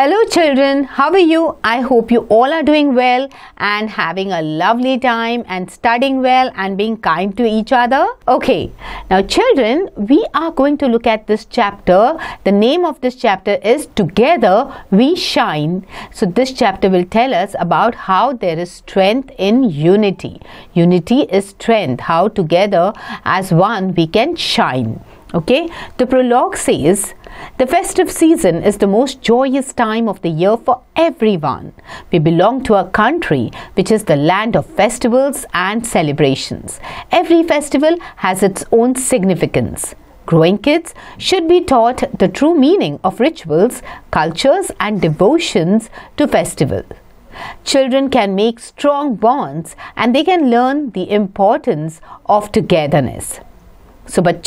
Hello children, how are you? I hope you all are doing well and having a lovely time and studying well and being kind to each other. Okay, now children, we are going to look at this chapter. The name of this chapter is Together We Shine. So this chapter will tell us about how there is strength in unity. Unity is strength, how together as one we can shine. Okay, the prologue says the festive season is the most joyous time of the year for everyone. We belong to a country which is the land of festivals and celebrations. Every festival has its own significance. Growing kids should be taught the true meaning of rituals, cultures, and devotions to festivals. Children can make strong bonds and they can learn the importance of togetherness. So, but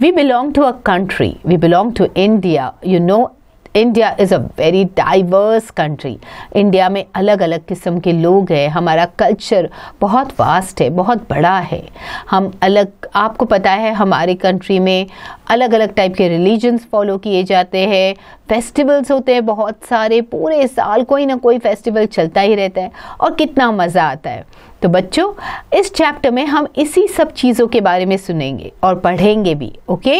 we belong to a country, we belong to India. You know, India is a very diverse country India में अलग अलग किस्म के लोग हैं हमारा culture बहुत vast है बहुत बड़ा है हम अलग आपको पता है हमारे कंट्री में अलग अलग टाइप के रिलीजन्स फॉलो किए जाते हैं फेस्टिवल्स होते हैं बहुत सारे पूरे साल कोई ना कोई फेस्टिवल चलता ही रहता है और कितना मज़ा आता है तो बच्चों इस चैप्टर में हम इसी सब चीज़ों के बारे में सुनेंगे और पढ़ेंगे भी okay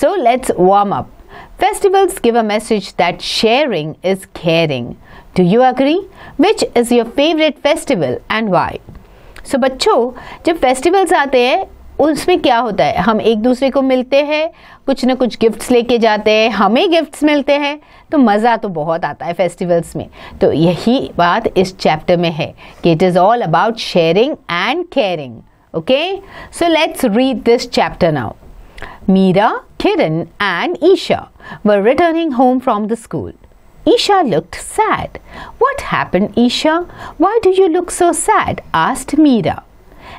so let's warm up Festivals give a message that sharing is caring. Do you agree? Which is your favorite festival and why? so, बच्चों जब फेस्टिवल्स आते हैं उसमें क्या होता है हम एक दूसरे को मिलते हैं कुछ ना कुछ गिफ्ट्स लेके जाते हैं हमें गिफ्ट्स मिलते हैं तो मज़ा तो बहुत आता है फेस्टिवल्स में तो यही बात इस चैप्टर में है कि it is all about sharing and caring okay so let's read this chapter now Meera Kiran and Isha were returning home from the school. Isha looked sad. What happened, Isha? Why do you look so sad? asked Meera.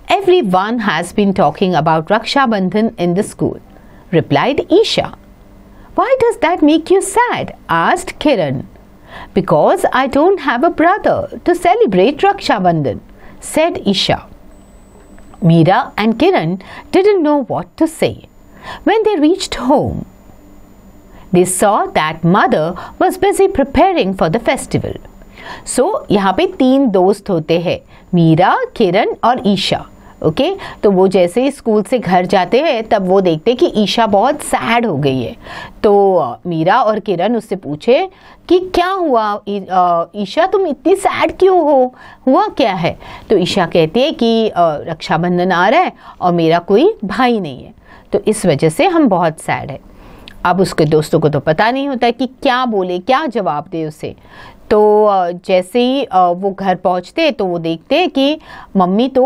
Everyone has been talking about Raksha Bandhan in the school, replied Isha. Why does that make you sad? asked Kiran. Because I don't have a brother to celebrate Raksha Bandhan, said Isha. Meera and Kiran didn't know what to say. When they reached home, they saw that mother was busy preparing for the festival. So so, यहाँ पे तीन दोस्त होते हैं मीरा किरण और Isha okay okay? तो वो जैसे ही स्कूल से घर जाते हैं तब वो देखते हैं कि ईशा बहुत सैड हो गई है तो मीरा और किरण उससे पूछे कि क्या हुआ ईशा तुम इतनी सैड क्यों हो हुआ क्या है तो ईशा कहती है कि रक्षाबंधन आ रहा है और मेरा कोई भाई नहीं है तो इस वजह से हम बहुत सैड है अब उसके दोस्तों को तो पता नहीं होता कि क्या बोले क्या जवाब दे उसे तो जैसे ही वो घर पहुंचते तो वो देखते हैं कि मम्मी तो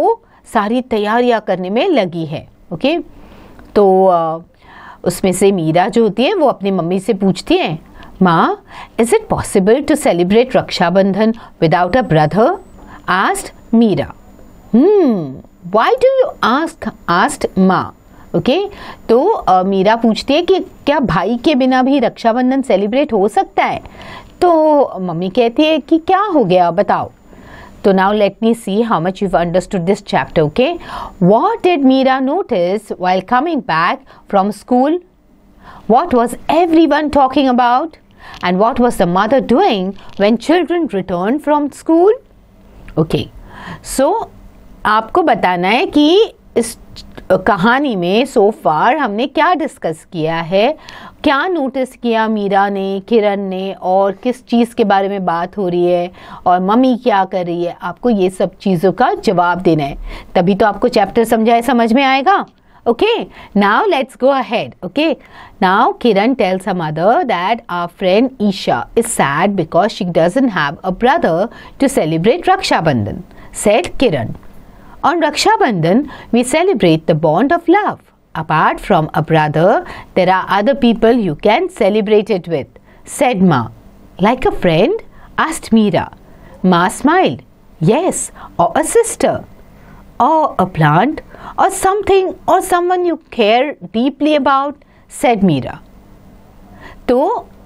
सारी तैयारियां करने में लगी है ओके तो उसमें से मीरा जो होती है वो अपनी मम्मी से पूछती है माँ is it possible to celebrate Rakshabandhan without a brother asked Meera hmm why do you ask asked माँ ओके तो मीरा पूछती है कि क्या भाई के बिना भी रक्षाबंधन सेलिब्रेट हो सकता है तो मम्मी कहती है कि क्या हो गया बताओ तो now let me see how much you understood this chapter okay what did Meera notice while coming back from school what was everyone talking about and what was the mother doing when children return from school okay so आपको बताना है कि इस कहानी में सो फार हमने क्या discuss किया है क्या नोटिस किया मीरा ने किरण ने और किस चीज़ के बारे में बात हो रही है और मम्मी क्या कर रही है आपको ये सब चीज़ों का जवाब देना है तभी तो आपको चैप्टर समझाए समझ में आएगा okay now let's go ahead okay now Kiran tells a mother that our friend Isha is sad because she doesn't have a brother to celebrate Rakshabandhan said Kiran On Raksha Bandhan, we celebrate the bond of love. Apart from a brother, there are other people you can celebrate it with, said Ma. Like a friend? asked Meera. Ma smiled. Yes, or a sister, or a plant, or something, or someone you care deeply about, said Meera. तो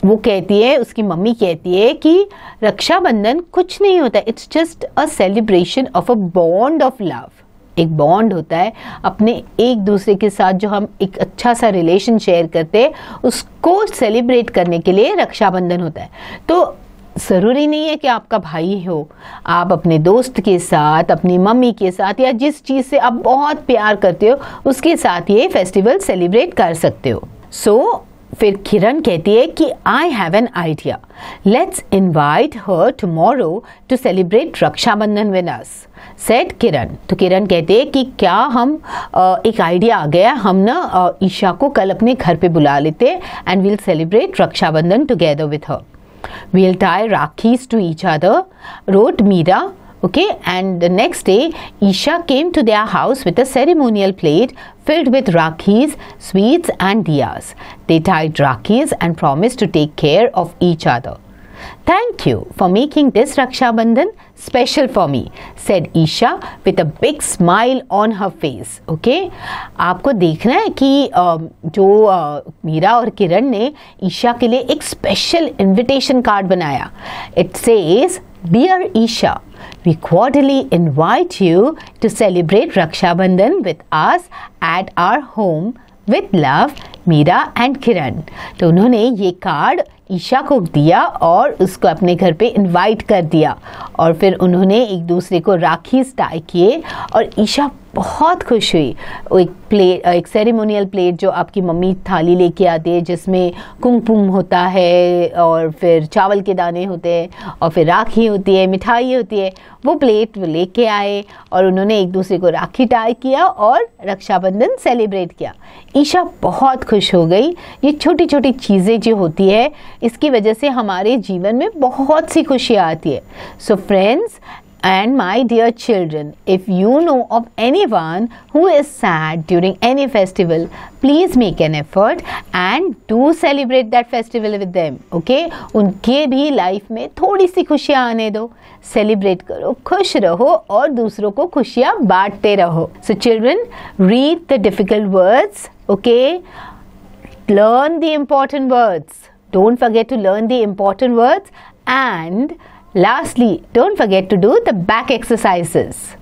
वो कहती है उसकी mummy कहती है कि रक्षाबंधन कुछ नहीं होता it's just a celebration of a bond of love एक बॉन्ड होता है अपने एक दूसरे के साथ जो हम एक अच्छा सा रिलेशन शेयर करते हैं उसको सेलिब्रेट करने के लिए रक्षाबंधन होता है तो ज़रूरी नहीं है कि आपका भाई हो आप अपने दोस्त के साथ अपनी मम्मी के साथ या जिस चीज़ से आप बहुत प्यार करते हो उसके साथ ये फेस्टिवल सेलिब्रेट कर सकते हो सो so, फिर किरण कहती है कि I have an idea let's invite her tomorrow to celebrate Rakshabandhan with us said Kiran तो किरण कहते हैं कि क्या हम एक आइडिया आ गया हम ना ईशा को कल अपने घर पे बुला लेते and we'll celebrate Rakshabandhan together with her we'll tie rakhis to each other wrote Meera Okay, and the next day, Isha came to their house with a ceremonial plate filled with rakhis, sweets, and diyas. They tied rakhis and promised to take care of each other. Thank you for making this Raksha Bandhan special for me, said Isha with a big smile on her face. Okay? आपको देखना है कि जो मीरा और किरण ने ईशा के लिए एक स्पेशल इनविटेशन कार्ड बनाया It says, "Dear Isha." We cordially invite you to celebrate Raksha Bandhan with us at our home with love, Meera and Kiran. तो उन्होंने ये कार्ड ईशा को दिया और उसको अपने घर पे इनवाइट कर दिया और फिर उन्होंने एक दूसरे को राखी टाई किए और ईशा बहुत खुश हुई एक प्लेट एक सेरेमोनियल प्लेट जो आपकी मम्मी थाली लेके आती है जिसमें कुमकुम होता है और फिर चावल के दाने होते हैं और फिर राखी होती है मिठाई होती है वो प्लेट वो लेके आए और उन्होंने एक दूसरे को राखी टाई किया और रक्षाबंधन सेलिब्रेट किया ईशा बहुत खुश हो गई ये छोटी छोटी चीज़ें जो होती है इसकी वजह से हमारे जीवन में बहुत सी खुशियाँ आती है so friends and my dear children if you know of anyone who is sad during any festival please make an effort and do celebrate that festival with them okay उनके भी लाइफ में थोड़ी सी खुशियाँ आने दो celebrate करो खुश रहो और दूसरों को खुशियाँ बांटते रहो so children read the difficult words okay learn the important words Don't forget to learn the important words and lastly, don't forget to do the back exercises.